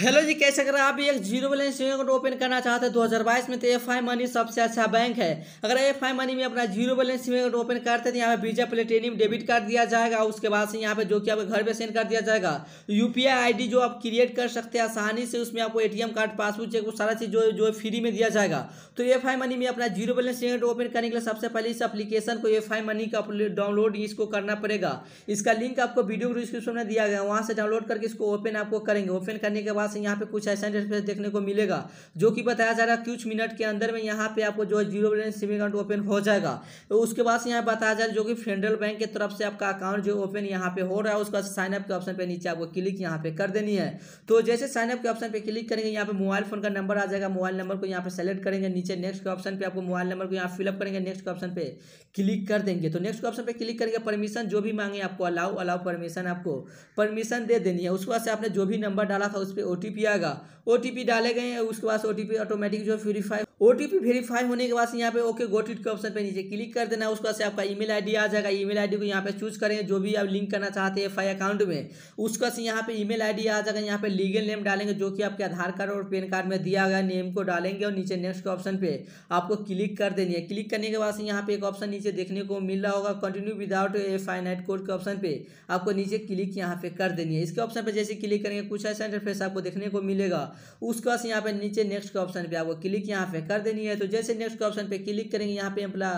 hello जी कैसे अगर आप एक जीरो बैलेंस अकाउंट ओपन करना चाहते हैं 2022 में तो एफ आई मनी सबसे अच्छा बैंक है अगर एफ आई मनी में अपना जीरो बैलेंस अकाउंट ओपन करते हैं तो यहाँ पे वीजा प्लेटेनियम डेबिट कार्ड दिया जाएगा उसके बाद से यहाँ पे जो कि आपके घर पे सेंड कर दिया जाएगा यू पी जो आप क्रिएट कर सकते हैं आसानी से उसमें आपको ए कार्ड पासबुक चेक सारा चीज़ जो जो फ्री में दिया जाएगा तो एफ आई मनी में अपना जीरो बैलेंस अकाउंट ओपन करने के लिए सबसे पहले इस अपलीकेशन को एफ आई मनी का डाउनलोड इसको करना पड़ेगा इसका लिंक आपको वीडियो डिस्क्रिप्शन में दिया गया वहाँ से डाउनलोड करके इसको ओपन आपको करेंगे ओपन करने के बाद पास यहाँ पे कुछ ऐसा इंटरफेस देखने को मिलेगा जो कि बताया जा रहा है कुछ मिनट के अंदर में यहाँ पे आपको जो है zero balance saving account open हो जाएगा तो उसके बाद से यहाँ बताया जा रहा है जो कि फेडरल बैंक की तरफ से आपका अकाउंट जो ओपन यहाँ पे हो रहा है उसका साइनअप के ऑप्शन पर नीचे आपको क्लिक यहाँ पे कर देनी है तो जैसे साइनअप के ऑप्शन पर क्लिक करेंगे यहाँ पे मोबाइल फोन का नंबर आ जाएगा मोबाइल नंबर को यहाँ पे सेलेक्ट करेंगे नीचे नेक्स्ट के ऑप्शन पर आपको मोबाइल नंबर को यहाँ फिलअप करेंगे नेक्स्ट के ऑप्शन पर क्लिक कर देंगे तो नेक्स्ट के ऑप्शन पर क्लिक करेंगे परमिशन जो भी मांगे आपको अलाउ अलाउ परमिशन आपको परमिशन दे देनी है उसके बाद से आपने जो भी नंबर डाला था उस पर ओ ओ आएगा ओ डाले गए उसके बाद ओ ऑटोमेटिक जो है ओ वेरीफाई होने के बाद से यहाँ पे ओके गोट के ऑप्शन पे नीचे क्लिक कर देना उसके बाद से आपका ईमेल आईडी आ जाएगा ईमेल आईडी को यहाँ पे चूज करेंगे जो भी आप लिंक करना चाहते हैं एफ अकाउंट में उसका से यहाँ पे ईमेल आईडी आ जाएगा यहाँ पे लीगल नेम डालेंगे जो कि आपके आधार कार्ड और पेन कार्ड में दिया गया नेम को डालेंगे और नीचे नेक्स्ट के ऑप्शन पे आपको क्लिक कर देनी है क्लिक करने के बाद से यहाँ पे एक ऑप्शन नीचे देखने को मिल रहा होगा continue without a finite code के ऑप्शन पर आपको नीचे क्लिक यहाँ पे कर देनी है इसके ऑप्शन पर जैसे क्लिक करेंगे कुछ ऐसा इंटरफेस आपको देखने को मिलेगा उसके बाद यहाँ पे नीचे नेक्स्ट के ऑप्शन पे आपको क्लिक यहाँ पे कर देनी है तो जैसे नेक्स्ट के ऑप्शन पे क्लिक करेंगे यहाँ पे एम्प्ला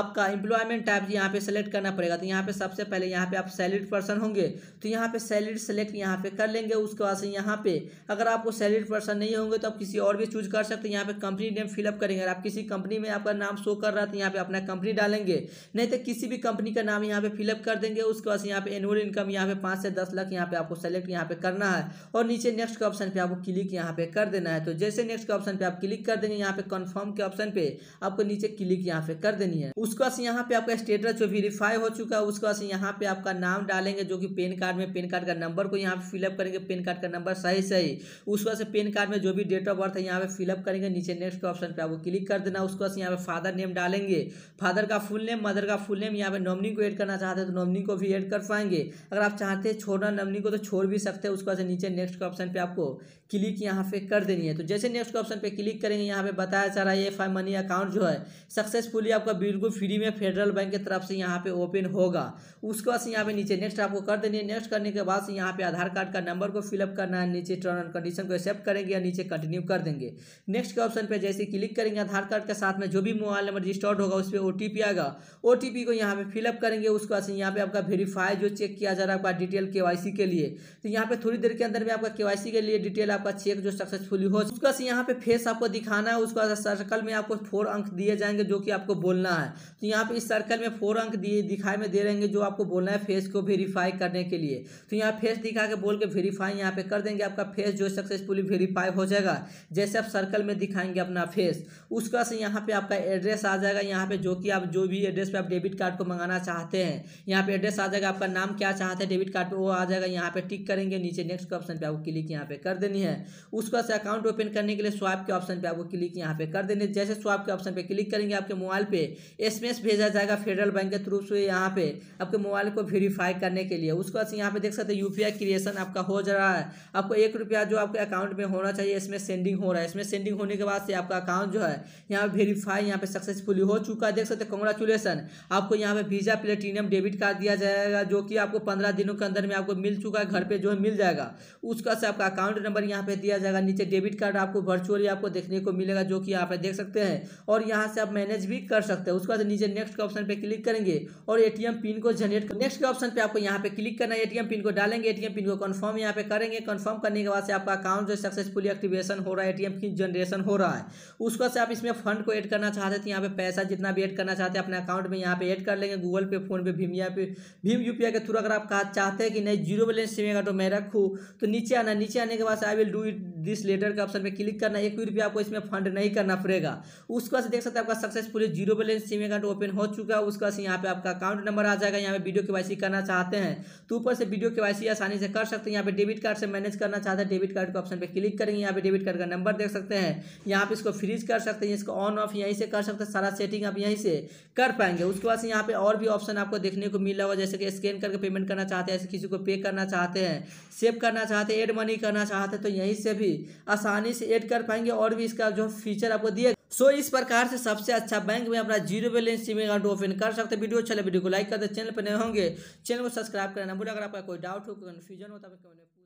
आपका एम्प्लॉयमेंट टाइप यहाँ पे सेलेक्ट करना पड़ेगा तो यहाँ पे सबसे पहले यहाँ पे आप सैलरीड पर्सन होंगे तो यहाँ पे सैलरीड सेलेक्ट यहाँ पे कर लेंगे उसके बाद से यहाँ पे अगर आपको सैलरीड पर्सन नहीं होंगे तो आप किसी और भी चूज कर सकते हैं यहाँ पे कंपनी नेम फिलअप करेंगे अगर आप किसी कंपनी में आपका नाम शो कर रहा है तो यहाँ पे अपना कंपनी डालेंगे नहीं तो किसी भी कंपनी का नाम यहाँ पे फिलअप कर देंगे उसके बाद यहाँ पे एनुअल इनकम यहाँ पे पाँच से दस लाख यहाँ पे आपको सेलेक्ट यहाँ पे करना है और नीचे नेक्स्ट के ऑप्शन पर आपको क्लिक यहाँ पे कर देना है तो जैसे नेक्स्ट के ऑप्शन पर आप क्लिक कर देंगे यहाँ पे कन्फर्म के ऑप्शन पे आपको नीचे क्लिक यहाँ पे कर देनी है उसके बाद यहाँ पे आपका स्टेटस जो वेरीफाई हो चुका है उसके बाद यहाँ पे आपका नाम डालेंगे जो कि पेन कार्ड में पेन कार्ड का नंबर को यहाँ पे फिलअप करेंगे पेन कार्ड का नंबर सही सही उसके बाद पेन कार्ड में जो भी डेट ऑफ बर्थ है यहाँ पे फिलअप करेंगे नीचे नेक्स्ट के ऑप्शन पे आपको क्लिक कर देना उसके बाद यहाँ पे फादर नेम डालेंगे फादर का फुल नेम मदर का फुल नेम यहाँ पे नॉमनी को एड करना चाहते हैं तो नॉमनी को भी एड कर पाएंगे अगर आप चाहते हैं छोड़ना नॉमनी को तो छोड़ भी सकते हैं उसके बाद नीचे नेक्स्ट के ऑप्शन पे आपको क्लिक यहाँ पे कर देनी है तो जैसे नेक्स्ट ऑप्शन पे क्लिक करेंगे यहाँ पे बताया बताया जा रहा है ये फाइव मनी अकाउंट जो है सक्सेसफुली आपका बिल्कुल फ्री में फेडरल बैंक की तरफ से यहाँ पे ओपन होगा उसके बाद से यहाँ पे नीचे नेक्स्ट आपको कर देनी है नेक्स्ट करने के बाद से यहाँ पे आधार कार्ड का नंबर को फिलअप करना है नीचे टर्म एंड कंडीशन को एक्सेप्ट करेंगे या नीचे कंटिन्यू कर देंगे नेक्स्ट के ऑप्शन पर जैसे क्लिक करेंगे आधार कार्ड के साथ में जो भी मोबाइल नंबर रजिस्टर्ड होगा उस पर ओ आएगा ओ को यहाँ पे फिलअप करेंगे उसके बाद से यहाँ पे आपका वेरीफाई जो चेक किया जा रहा है डिटेल के के लिए तो यहाँ पे थोड़ी देर के अंदर में आपका के के लिए डिटेल आपका चेक जो सक्सेसफुली हो उसके बाद यहाँ पे फेस आपको दिखाना है उसके बाद सर्कल में आपको फोर अंक दिए जाएंगे जो कि आपको बोलना है तो यहाँ पे इस सर्कल में फोर अंक दिए दिखाई में दे रहेंगे जो आपको बोलना है फेस को वेरीफाई करने के लिए तो यहाँ फेस दिखा के बोल के वेरीफाई यहाँ पे कर देंगे आपका फेस जो सक्सेसफुली वेरीफाई हो जाएगा जैसे आप सर्कल में दिखाएंगे अपना फेस उसका से यहाँ पे आपका एड्रेस आ जाएगा यहाँ पे जो कि आप जो भी एड्रेस पर आप डेबिट कार्ड को मंगाना चाहते हैं यहाँ पे एड्रेस आ जाएगा आपका नाम क्या चाहते हैं डेबिट कार्ड पर वो आ जाएगा यहाँ पे टिक करेंगे नीचे नेक्स्ट ऑप्शन पर आपको क्लिक यहाँ पे कर देनी है उसका से अकाउंट ओपन करने के लिए स्वाइप के ऑप्शन पर आपको क्लिक यहाँ पे पे कर देंगे जैसे स्वाप के ऑप्शन पे क्लिक करेंगे आपके मोबाइल पे एसएमएस भेजा जाएगा फेडरल बैंक के थ्रू से यहाँ पे आपके मोबाइल को वेरीफाई करने के लिए उसके बाद यहाँ पे देख सकते हैं यूपीआई क्रिएशन आपका हो जा रहा है आपको एक रुपया जो आपके अकाउंट में होना चाहिए इसमें सेंडिंग हो रहा है इसमें सेंडिंग होने के बाद से आपका अकाउंट जो है यहाँ पर वेरीफाई यहाँ पे सक्सेसफुली हो चुका है देख सकते कॉन्ग्रेचुलेसन आपको यहाँ पे वीजा प्लेटिनियम डेबिट कार्ड दिया जाएगा जो कि आपको पंद्रह दिनों के अंदर में आपको मिल चुका है घर पर जो है मिल जाएगा उसका से आपका अकाउंट नंबर यहाँ पे दिया जाएगा नीचे डेबिट कार्ड आपको वर्चुअली आपको देखने को मिलेगा जो कि यहाँ पे देख सकते हैं और यहाँ से आप मैनेज भी कर सकते हैं उसके बाद नीचे नेक्स्ट के ऑप्शन पे क्लिक करेंगे और एटीएम पिन को जनरेट नेक्स्ट के ऑप्शन पे आपको यहाँ पे क्लिक करना है एटीएम पिन को डालेंगे एटीएम पिन को कन्फर्म यहाँ पे करेंगे कन्फर्म करने के बाद से आपका अकाउंट जो सक्सेसफुली एक्टिवेशन हो रहा है एटीएम पिन जनरेशन हो रहा है उसके बाद से आप इसमें फंड को एड करना चाहते थे यहाँ पे पैसा जितना भी एड करना चाहते हैं अपने अकाउंट में यहाँ पे एड कर लेंगे गूगल पे फोन पे भीम या पे भीम यूपीआई के थ्रू अगर आप चाहते हैं कि नहीं जीरो बैलेंस सेविंग तो मैं रखूँ तो नीचे आना नीचे आने के बाद I will do it this letter के ऑप्शन पर क्लिक करना एक भी रुपया आपको इसमें फंड नहीं करना करना पड़ेगा उसके बाद देख सकते हैं आपका successfully zero balance sim account open हो चुका है उसके बाद यहाँ पे आपका अकाउंट नंबर आ जाएगा यहाँ पे वीडियो के करना चाहते हैं तो ऊपर से वीडियो के आसानी से कर सकते हैं यहाँ पे डेबिट कार्ड से मैनेज करना चाहते हैं डेबिट कार्ड के ऑप्शन पर क्लिक करेंगे यहाँ पे डेबिट कार्ड का नंबर देख सकते हैं यहाँ पे इसको फ्रीज कर सकते हैं इसको ऑन ऑफ यहीं से कर सकते हैं सारा सेटिंग आप यहीं से कर पाएंगे उसके बाद यहाँ पे और भी ऑप्शन आपको देखने को मिला हुआ जैसे कि स्कैन करके पेमेंट करना चाहते हैं ऐसे किसी को पे करना चाहते हैं सेव करना चाहते हैं एड मनी करना चाहते हैं तो यहीं से भी आसानी से एड कर पाएंगे और भी इसका जो फीचर आपको दिया सो इस प्रकार से सबसे अच्छा बैंक में अपना zero balance saving account open कर सकते वीडियो चले अच्छा वीडियो को लाइक करते चैनल पर नए होंगे चैनल को सब्सक्राइब करना बोले अगर आपका कोई डाउट हो कोई कन्फ्यूजन हो तो आप